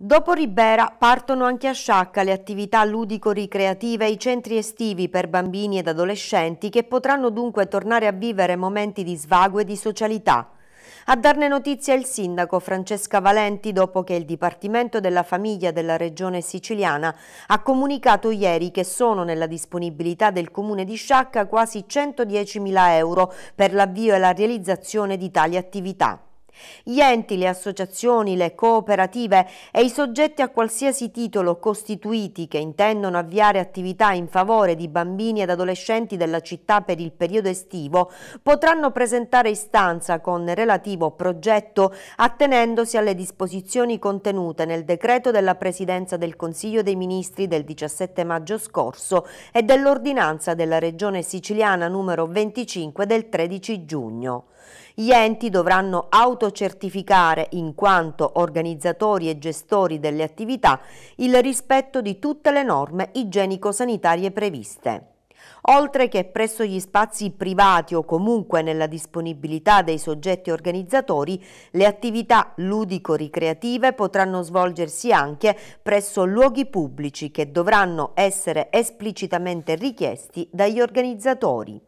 Dopo Ribera partono anche a Sciacca le attività ludico-ricreative e i centri estivi per bambini ed adolescenti che potranno dunque tornare a vivere momenti di svago e di socialità. A darne notizia il sindaco Francesca Valenti dopo che il Dipartimento della Famiglia della Regione Siciliana ha comunicato ieri che sono nella disponibilità del Comune di Sciacca quasi 110.000 euro per l'avvio e la realizzazione di tali attività. Gli enti, le associazioni, le cooperative e i soggetti a qualsiasi titolo costituiti che intendono avviare attività in favore di bambini ed adolescenti della città per il periodo estivo potranno presentare istanza con relativo progetto attenendosi alle disposizioni contenute nel decreto della Presidenza del Consiglio dei Ministri del 17 maggio scorso e dell'ordinanza della Regione Siciliana numero 25 del 13 giugno. Gli enti dovranno autocertificare, in quanto organizzatori e gestori delle attività, il rispetto di tutte le norme igienico-sanitarie previste. Oltre che presso gli spazi privati o comunque nella disponibilità dei soggetti organizzatori, le attività ludico-ricreative potranno svolgersi anche presso luoghi pubblici che dovranno essere esplicitamente richiesti dagli organizzatori.